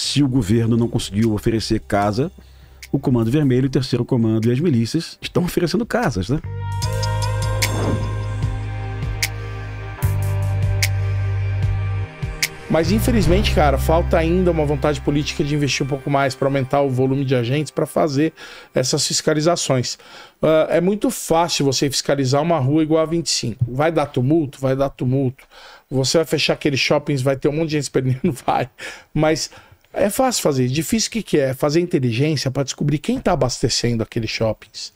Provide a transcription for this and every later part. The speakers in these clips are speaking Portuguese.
se o governo não conseguiu oferecer casa, o Comando Vermelho, o Terceiro Comando e as milícias estão oferecendo casas, né? Mas infelizmente, cara, falta ainda uma vontade política de investir um pouco mais para aumentar o volume de agentes para fazer essas fiscalizações. Uh, é muito fácil você fiscalizar uma rua igual a 25. Vai dar tumulto? Vai dar tumulto. Você vai fechar aqueles shoppings, vai ter um monte de gente perdendo? Vai. Mas é fácil fazer. Difícil o que, que é? Fazer inteligência para descobrir quem está abastecendo aqueles shoppings.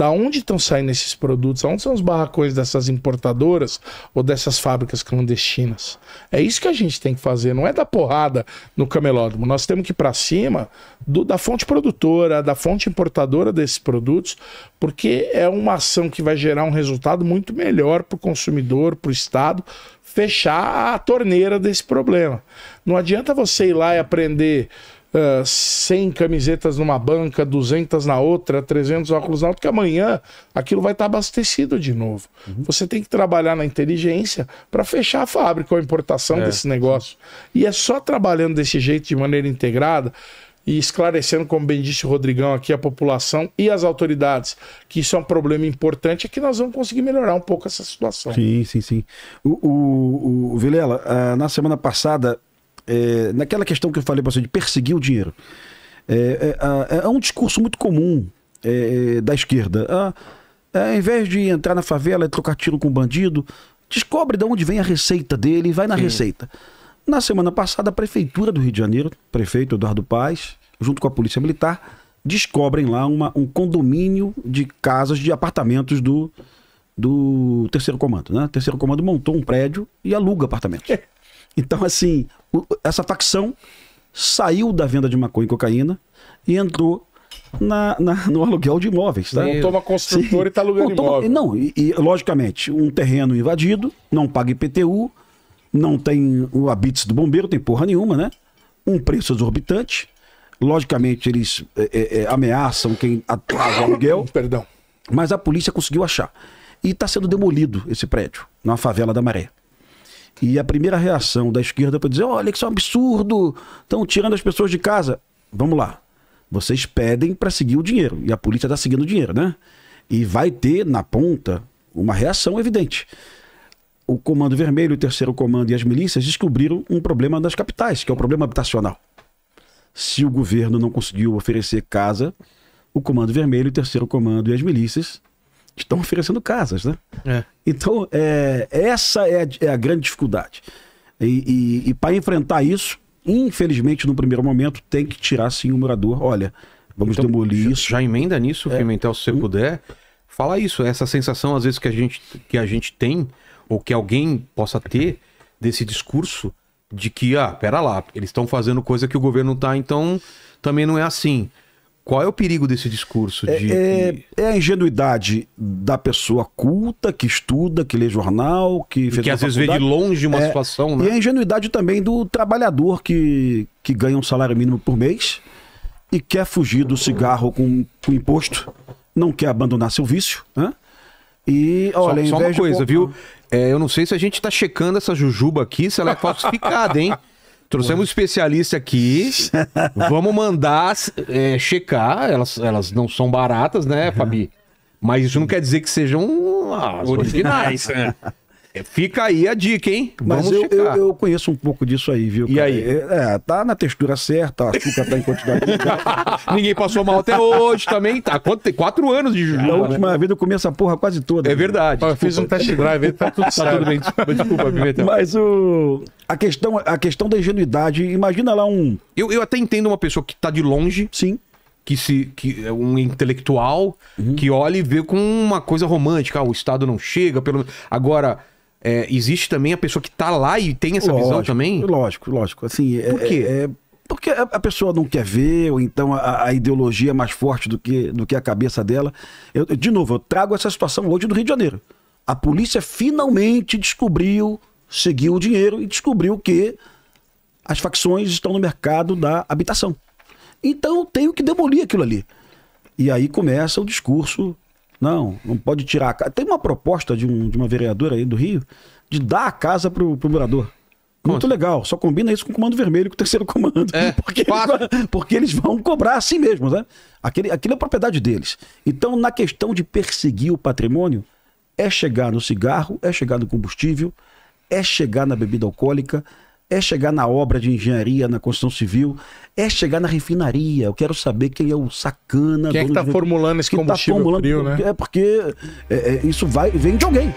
Da onde estão saindo esses produtos? Aonde são os barracões dessas importadoras ou dessas fábricas clandestinas? É isso que a gente tem que fazer, não é dar porrada no camelódromo. Nós temos que ir para cima do, da fonte produtora, da fonte importadora desses produtos, porque é uma ação que vai gerar um resultado muito melhor para o consumidor, para o Estado, fechar a torneira desse problema. Não adianta você ir lá e aprender 100 ah, camisetas numa banca, 200 na outra, 300 óculos na outra, que amanhã aquilo vai estar tá abastecido de novo. Uhum. Você tem que trabalhar na inteligência para fechar a fábrica ou a importação é. desse negócio. E é só trabalhando desse jeito, de maneira integrada, e esclarecendo, como bem disse o Rodrigão aqui, a população e as autoridades, que isso é um problema importante, é que nós vamos conseguir melhorar um pouco essa situação. Sim, sim, sim. O, o, o Vilela, ah, na semana passada é, naquela questão que eu falei para você de perseguir o dinheiro. É, é, é, é um discurso muito comum é, é, da esquerda. Ah, ao invés de entrar na favela e trocar tiro com bandido, descobre de onde vem a receita dele e vai na Sim. receita. Na semana passada, a Prefeitura do Rio de Janeiro, prefeito Eduardo Paes, junto com a Polícia Militar, descobrem lá uma, um condomínio de casas, de apartamentos do, do terceiro comando, né? O terceiro comando montou um prédio e aluga apartamentos. É. Então, assim, essa facção saiu da venda de maconha e cocaína e entrou na, na, no aluguel de imóveis. Tá? Montou uma construtora Sim. e está alugando Montou, imóvel. Não, e, e, logicamente, um terreno invadido, não paga IPTU, não tem o habites do bombeiro, tem porra nenhuma, né? Um preço exorbitante. Logicamente, eles é, é, é ameaçam quem atrasa o aluguel. Perdão. Mas a polícia conseguiu achar. E está sendo demolido esse prédio, na favela da Maré. E a primeira reação da esquerda foi dizer: olha, que isso é um absurdo, estão tirando as pessoas de casa. Vamos lá. Vocês pedem para seguir o dinheiro. E a polícia está seguindo o dinheiro, né? E vai ter, na ponta, uma reação evidente. O Comando Vermelho, o Terceiro Comando e as milícias descobriram um problema das capitais, que é o problema habitacional. Se o governo não conseguiu oferecer casa, o Comando Vermelho, o Terceiro Comando e as milícias estão oferecendo casas, né? É. Então, é, essa é a, é a, grande dificuldade. E, e, e para enfrentar isso, infelizmente, no primeiro momento, tem que tirar sim o morador. Olha, vamos então, demolir já, isso. Já emenda nisso, é. Pimentel, se você hum. puder. Fala isso, essa sensação, às vezes, que a gente, que a gente tem, ou que alguém possa ter, desse discurso de que, ah, pera lá, eles estão fazendo coisa que o governo tá, então também não é assim. Qual é o perigo desse discurso? É, de... É, é, a ingenuidade da pessoa culta que estuda, que lê jornal, que fez que às vezes vê de longe uma é, situação, né? E a ingenuidade também do trabalhador que, que ganha um salário mínimo por mês e quer fugir do cigarro com, com imposto, não quer abandonar seu vício, né? E olha, só, só uma coisa, de... viu? É, eu não sei se a gente está checando essa jujuba aqui, se ela é falsificada, hein? Trouxemos um especialista aqui. Vamos mandar é, checar. Elas, elas não são baratas, né, Fabi? É. Mas isso não quer dizer que sejam as originais. originais. Né? É, fica aí a dica, hein? Mas Vamos eu, Eu, eu conheço um pouco disso aí, viu? E aí? É, é, tá na textura certa, a açúcar tá em quantidade. Ninguém passou mal até hoje também. Tá, quanto, tem quatro anos de julho. Na né? última vida eu comi essa porra quase toda. É verdade. Eu fiz um test drive, tá tudo, tá tudo bem. Desculpa, desculpa Pimentel. Mas o, a, questão, a questão da ingenuidade, imagina lá um. Eu, eu até entendo uma pessoa que tá de longe. Sim que se que é um intelectual uhum. que olha e vê com uma coisa romântica, ah, o Estado não chega, pelo agora é, existe também a pessoa que está lá e tem essa lógico, visão também? Lógico, lógico. Assim, é, Por quê? É, é, porque a pessoa não quer ver, ou então a, a, ideologia é mais forte do que, do que a cabeça dela. Eu, de novo, eu trago essa situação hoje do Rio de Janeiro. A polícia finalmente descobriu, seguiu o dinheiro e descobriu que as facções estão no mercado da habitação. Então eu tenho que demolir aquilo ali. E aí começa o discurso não, não pode tirar a casa. Tem uma proposta de, um, de uma vereadora aí do Rio de dar a casa pro, pro morador. Muito Conta. Assim? legal, só combina isso com o comando vermelho, com o terceiro comando. É, porque, eles, porque, eles, vão cobrar assim mesmo, né? Aquele, aquilo é propriedade deles. Então, na questão de perseguir o patrimônio, é chegar no cigarro, é chegar no combustível, é chegar na bebida alcoólica, é chegar na obra de engenharia, na construção civil, é chegar na refinaria. Eu quero saber quem é o sacana. Quem é que está de... formulando esse tá combustível tá formulando... frio, né? É porque é, é, isso vai, vem de alguém.